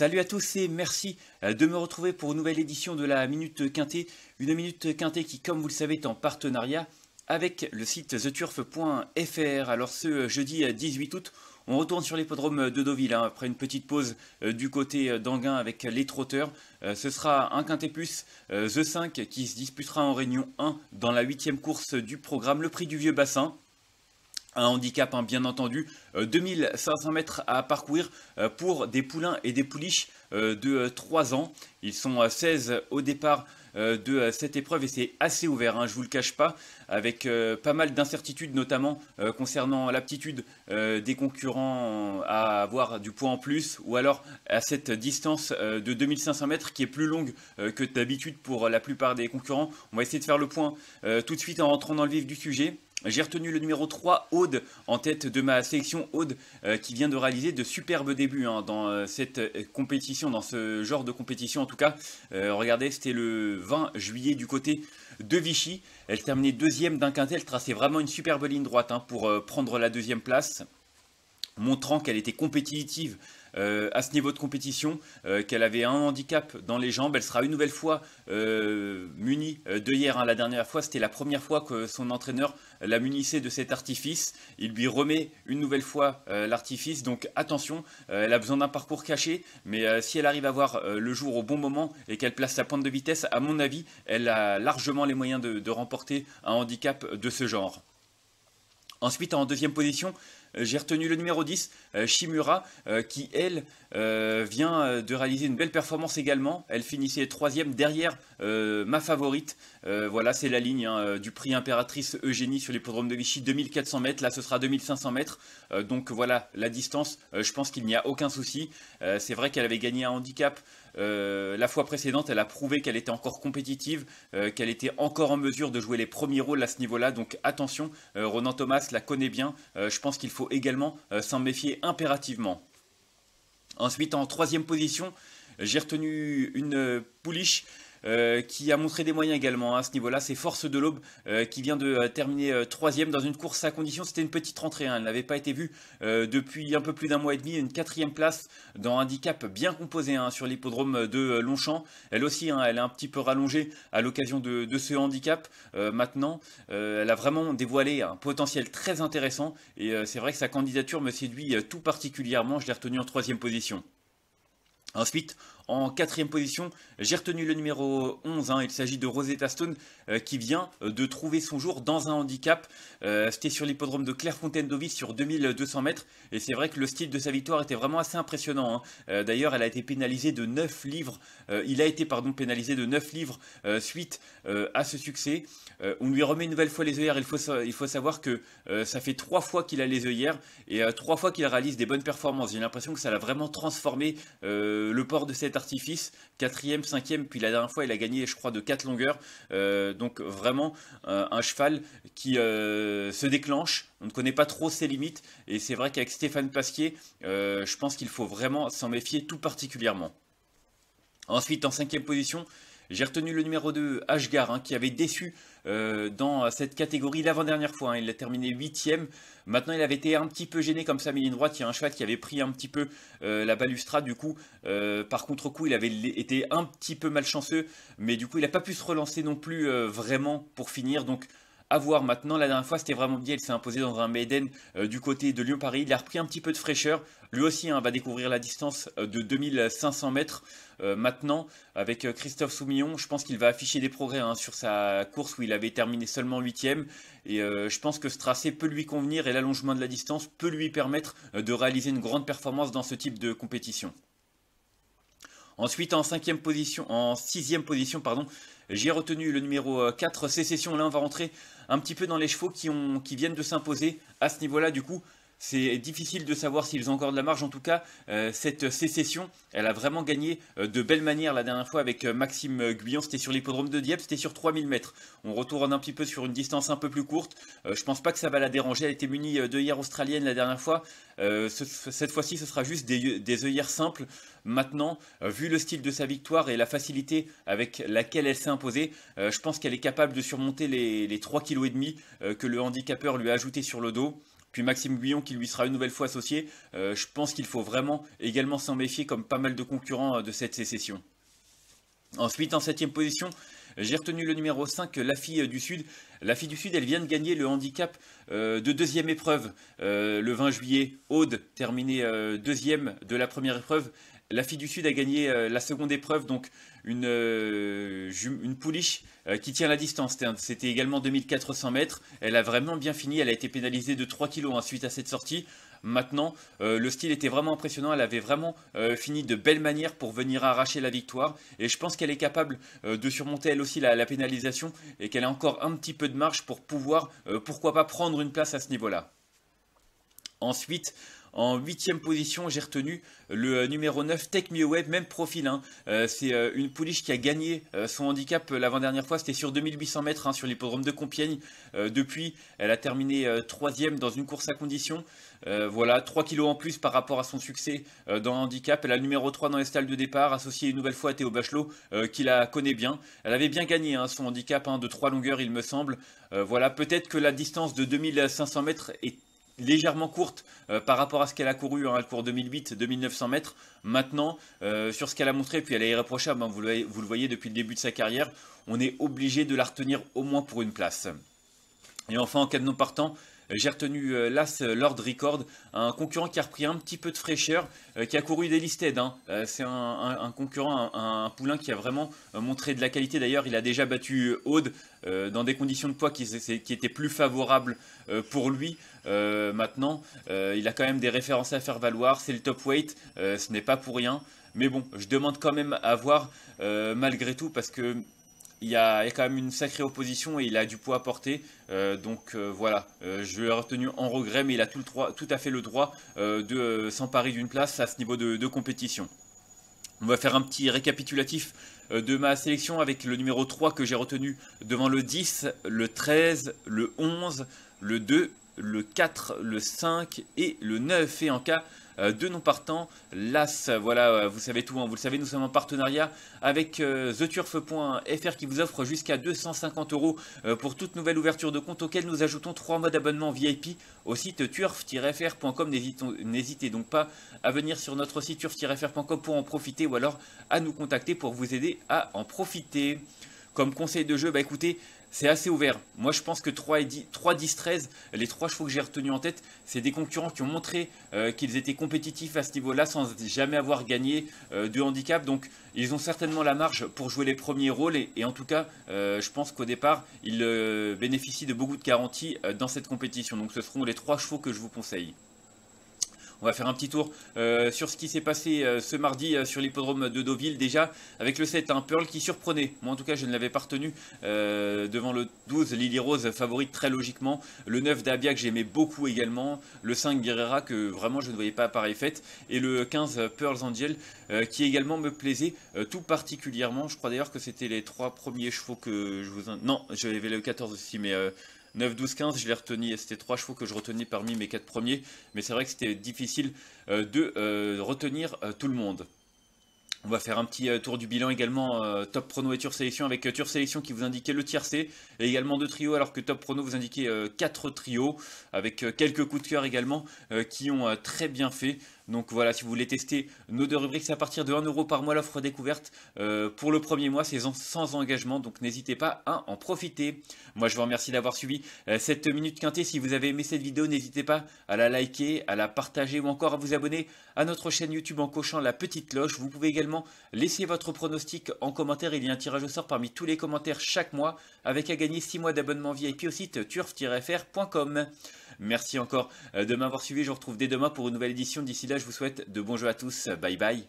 Salut à tous et merci euh, de me retrouver pour une nouvelle édition de la Minute Quintée. Une Minute Quintée qui, comme vous le savez, est en partenariat avec le site theturf.fr. Alors ce euh, jeudi 18 euh, août, on retourne sur l'hippodrome de Deauville hein, après une petite pause du côté d'Anguin avec les trotteurs. ce sera un quintet plus The 5 qui se disputera en Réunion 1 dans la huitième course du programme Le Prix du Vieux Bassin un handicap, hein, bien entendu. 2500 euh, mètres à parcourir euh, pour des poulains et des pouliches euh, de 3 ans. Ils sont 16 au départ de cette épreuve et c'est assez ouvert, je hein, je vous le cache pas, avec pas mal d'incertitudes, notamment concernant l'aptitude des concurrents à avoir du poids en plus ou alors à cette distance de 2500 mètres qui est plus longue que d'habitude pour la plupart des concurrents. On va essayer de faire le point tout de suite en rentrant dans le vif du sujet. J'ai retenu le numéro 3, Aude, en tête de ma sélection. Aude euh, qui vient de réaliser de superbes débuts hein, dans euh, cette euh, compétition, dans ce genre de compétition en tout cas. regardez, c'était le 20 juillet du côté de Vichy. Elle terminait deuxième d'un quintet. Elle traçait vraiment une superbe ligne droite hein, pour prendre la deuxième place, montrant qu'elle était compétitive euh, à ce niveau de compétition, euh, qu'elle avait un handicap dans les jambes. Elle sera une nouvelle fois euh, munie de hier. Hein. La dernière fois, c'était la première fois que son entraîneur la munissait de cet artifice. Il lui remet une nouvelle fois l'artifice. Donc attention, elle a besoin d'un parcours caché. Mais si elle arrive à voir le jour au bon moment et qu'elle place sa pointe de vitesse, à mon avis, elle a largement les moyens de remporter un handicap de ce genre. Ensuite, en deuxième position, euh, j'ai retenu le numéro 10, euh, Shimura, euh, qui elle vient de réaliser une belle performance également. Elle finissait troisième derrière ma favorite. voilà, c'est la ligne hein, du prix impératrice Eugénie sur les l'hippodrome de Vichy, 2400 mètres. Là, ce sera 2500 mètres. donc voilà, la distance, je pense qu'il n'y a aucun souci. c'est vrai qu'elle avait gagné un handicap. la fois précédente, elle a prouvé qu'elle était encore compétitive, qu'elle était encore en mesure de jouer les premiers rôles à ce niveau-là. Donc attention, Ronan Thomas la connaît bien. je pense qu'il faut faut également euh, s'en méfier impérativement. Ensuite, en troisième position, j'ai retenu une euh, pouliche euh, qui a montré des moyens également hein, à ce niveau-là. C'est Force de l'Aube euh, qui vient de euh, terminer troisième dans une course à condition. C'était une petite rentrée, hein. elle n'avait pas été vue depuis un peu plus d'un mois et demi. Une quatrième place dans un handicap bien composé hein, sur l'hippodrome de Longchamp. Elle aussi, elle est un petit peu rallongée à l'occasion de, de, ce handicap. maintenant, elle a vraiment dévoilé un potentiel très intéressant et c'est vrai que sa candidature me séduit tout particulièrement. Je l'ai retenue en troisième position. Ensuite, en quatrième position, j'ai retenu le numéro 11. Hein. il s'agit de Rosetta Stone euh, qui vient euh, de trouver son jour dans un handicap. Euh, c'était sur l'hippodrome de Clairefontaine d'Ovis sur 2200 mètres. Et c'est vrai que le style de sa victoire était vraiment assez impressionnant. Hein. D'ailleurs, elle a été pénalisée de 9 livres. il a été pardon, pénalisé de 9 livres suite à ce succès. on lui remet une nouvelle fois les œillères. Il faut, il faut savoir que ça fait 3 fois qu'il a les œillères et 3 fois qu'il réalise des bonnes performances. J'ai l'impression que ça l'a vraiment transformé le port de cette Artifice, quatrième, cinquième, puis la dernière fois il a gagné je crois de 4 longueurs, euh, donc vraiment euh, un cheval qui euh, se déclenche, on ne connaît pas trop ses limites, et c'est vrai qu'avec Stéphane Pasquier, je pense qu'il faut vraiment s'en méfier tout particulièrement. Ensuite en cinquième position, j'ai retenu le numéro 2, Ashgar, hein, qui avait déçu euh, dans cette catégorie l'avant-dernière fois. Hein. il a terminé 8 Maintenant, il avait été un petit peu gêné comme ça, mais droite, il y a un cheval qui avait pris un petit peu euh, la balustrade. Du coup, euh, par contre-coup, il avait été un petit peu malchanceux, mais du coup, il n'a pas pu se relancer non plus vraiment pour finir. Donc, à voir maintenant. La dernière fois, c'était vraiment bien. Il s'est imposé dans un maiden euh, du côté de Lyon-Paris. Il a repris un petit peu de fraîcheur. Lui aussi hein, va découvrir la distance euh, de 2500 mètres. Euh, maintenant, avec Christophe Soumillon, je pense qu'il va afficher des progrès hein, sur sa course où il avait terminé seulement 8ème. Et je pense que ce tracé peut lui convenir et l'allongement de la distance peut lui permettre de réaliser une grande performance dans ce type de compétition. Ensuite, en cinquième position, en sixième position, pardon, j'ai retenu le numéro 4, euh, Sécession. Là, on va rentrer un petit peu dans les chevaux qui, ont, qui viennent de s'imposer à ce niveau-là. Du coup, c'est difficile de savoir s'ils ont encore de la marge. En tout cas, euh, cette sécession, elle a vraiment gagné euh, de belle manière la dernière fois avec euh, Maxime Guyon. C'était sur l'hippodrome de Dieppe, c'était sur 3000 mètres. On retourne un petit peu sur une distance un peu plus courte. je pense pas que ça va la déranger. Elle était munie d'œillères australiennes la dernière fois. cette fois-ci, ce sera juste des, œillères simples. Maintenant, vu le style de sa victoire et la facilité avec laquelle elle s'est imposée, je pense qu'elle est capable de surmonter les, les 3,5 kg que le handicapeur lui a ajouté sur le dos puis Maxime Guyon qui lui sera une nouvelle fois associé. Euh, je pense qu'il faut vraiment également s'en méfier comme pas mal de concurrents euh, de cette sécession. Ensuite, en septième position, j'ai retenu le numéro 5, la fille du Sud. La fille du Sud, elle vient de gagner le handicap euh, de deuxième épreuve le 20 juillet. Aude, terminée deuxième de la première épreuve, la fille du Sud a gagné euh, la seconde épreuve, donc une, euh, une pouliche euh, qui tient la distance. C'était également 2400 mètres. Elle a vraiment bien fini. Elle a été pénalisée de 3 kilos ensuite hein, suite à cette sortie. Maintenant, le style était vraiment impressionnant. Elle avait vraiment fini de belle manière pour venir arracher la victoire. Et je pense qu'elle est capable de surmonter elle aussi la, pénalisation et qu'elle a encore un petit peu de marge pour pouvoir, pourquoi pas, prendre une place à ce niveau-là. Ensuite, en huitième position, j'ai retenu le euh, numéro 9, Tech Me même profil. Hein. Euh, c'est euh, une pouliche qui a gagné son handicap l'avant-dernière fois, c'était sur 2800 mètres hein, sur l'hippodrome de Compiègne. depuis, elle a terminé troisième dans une course à condition. voilà, 3 kilos en plus par rapport à son succès dans le handicap. Elle a le numéro 3 dans les stalles de départ, associée une nouvelle fois à Théo Bachelot, qui la connaît bien. Elle avait bien gagné hein, son handicap de 3 longueurs, il me semble. voilà, peut-être que la distance de 2500 mètres est légèrement courte euh, par rapport à ce qu'elle a couru. Hein, elle court 2008, 2900 mètres. Maintenant, euh, sur ce qu'elle a montré, puis elle est irréprochable, hein, vous, vous le voyez depuis le début de sa carrière, on est obligé de la retenir au moins pour une place. Et enfin, en cas de non partant, j'ai retenu euh, l'As Lord Record, un concurrent qui a repris un petit peu de fraîcheur, euh, qui a couru des listed. Hein. Euh, c'est un, concurrent, un, poulain qui a vraiment montré de la qualité. D'ailleurs, il a déjà battu Aude dans des conditions de poids qui étaient plus favorables pour lui. maintenant, il a quand même des références à faire valoir. C'est le top weight, ce n'est pas pour rien. Mais bon, je demande quand même à voir malgré tout parce que il y, a, quand même une sacrée opposition et il a du poids à porter. Euh, donc euh, voilà, euh, je l'ai retenu en regret, mais il a tout, le tout à fait le droit de s'emparer d'une place à ce niveau de, de, compétition. On va faire un petit récapitulatif de ma sélection avec le numéro 3 que j'ai retenu devant le 10, le 13, le 11, le 2, le 4, le 5 et le 9. Et en cas euh, deux non partants. L'AS, voilà, euh, vous savez tout, hein. vous le savez, nous sommes en partenariat avec euh, theturf.fr qui vous offre jusqu'à 250 euros pour toute nouvelle ouverture de compte auquel nous ajoutons trois mois d'abonnement VIP au site turf-fr.com. N'hésitez donc pas à venir sur notre site turf-fr.com pour en profiter ou alors à nous contacter pour vous aider à en profiter. Comme conseil de jeu, bah écoutez, c'est assez ouvert. Moi, je pense que 3 10, 13, les trois chevaux que j'ai retenus en tête, c'est des concurrents qui ont montré euh, qu'ils étaient compétitifs à ce niveau-là sans jamais avoir gagné euh, de handicap. Donc, ils ont certainement la marge pour jouer les premiers rôles. Et, en tout cas, euh, je pense qu'au départ, ils bénéficient de beaucoup de garanties dans cette compétition. Donc, ce seront les trois chevaux que je vous conseille. On va faire un petit tour euh, sur ce qui s'est passé euh, ce mardi euh, sur l'hippodrome de Deauville déjà avec le 7, un Pearl qui surprenait. Moi en tout cas je ne l'avais pas retenu devant le 12, Lily Rose favorite très logiquement. Le 9 d'Abia que j'aimais beaucoup également. Le 5 Guerrera que vraiment je ne voyais pas à pareille Et le 15 Pearl's Angel qui également me plaisait tout particulièrement. Je crois d'ailleurs que c'était les trois premiers chevaux que je vous... Non, j'avais le 14 aussi mais 9, 12, 15, je les retenais, c'était trois chevaux que je retenais parmi mes quatre premiers, mais c'est vrai que c'était difficile euh, de euh, retenir euh, tout le monde. On va faire un petit tour du bilan également, Top Prono et Tour Sélection, avec tur Sélection qui vous indiquait le tiercé, et également deux trios, alors que Top Prono vous indiquait quatre trios, avec quelques coups de cœur également, qui ont très bien fait. Donc voilà, si vous voulez tester nos deux rubriques, c'est à partir de 1€ par mois l'offre découverte euh, pour le premier mois, c'est sans engagement, donc n'hésitez pas à en profiter. Moi je vous remercie d'avoir suivi euh, cette minute quintée. Si vous avez aimé cette vidéo, n'hésitez pas à la liker, à la partager ou encore à vous abonner à notre chaîne YouTube en cochant la petite cloche. Vous pouvez également laisser votre pronostic en commentaire. Il y a un tirage au sort parmi tous les commentaires chaque mois avec à gagner 6 mois d'abonnement VIP au site turf-fr.com. Merci encore euh, de m'avoir suivi. Je vous retrouve dès demain pour une nouvelle édition. D'ici là, je vous souhaite de bons jeux à tous. Bye bye.